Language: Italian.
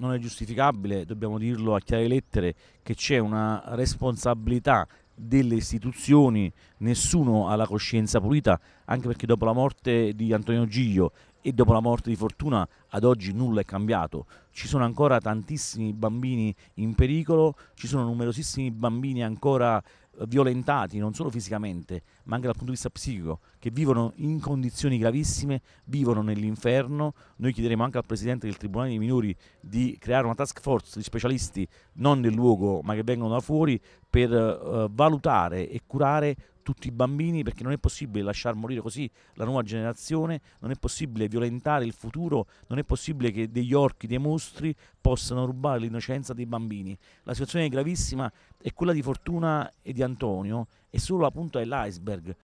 non è giustificabile, dobbiamo dirlo a chiare lettere, che c'è una responsabilità delle istituzioni, nessuno ha la coscienza pulita, anche perché dopo la morte di Antonio Giglio e dopo la morte di Fortuna ad oggi nulla è cambiato. Ci sono ancora tantissimi bambini in pericolo, ci sono numerosissimi bambini ancora violentati non solo fisicamente, ma anche dal punto di vista psichico, che vivono in condizioni gravissime, vivono nell'inferno. Noi chiederemo anche al Presidente del Tribunale dei Minori di creare una task force di specialisti, non nel luogo, ma che vengono da fuori, per eh, valutare e curare tutti i bambini perché non è possibile lasciar morire così la nuova generazione, non è possibile violentare il futuro, non è possibile che degli orchi, dei mostri possano rubare l'innocenza dei bambini. La situazione è gravissima e quella di Fortuna e di Antonio è solo la punta dell'iceberg,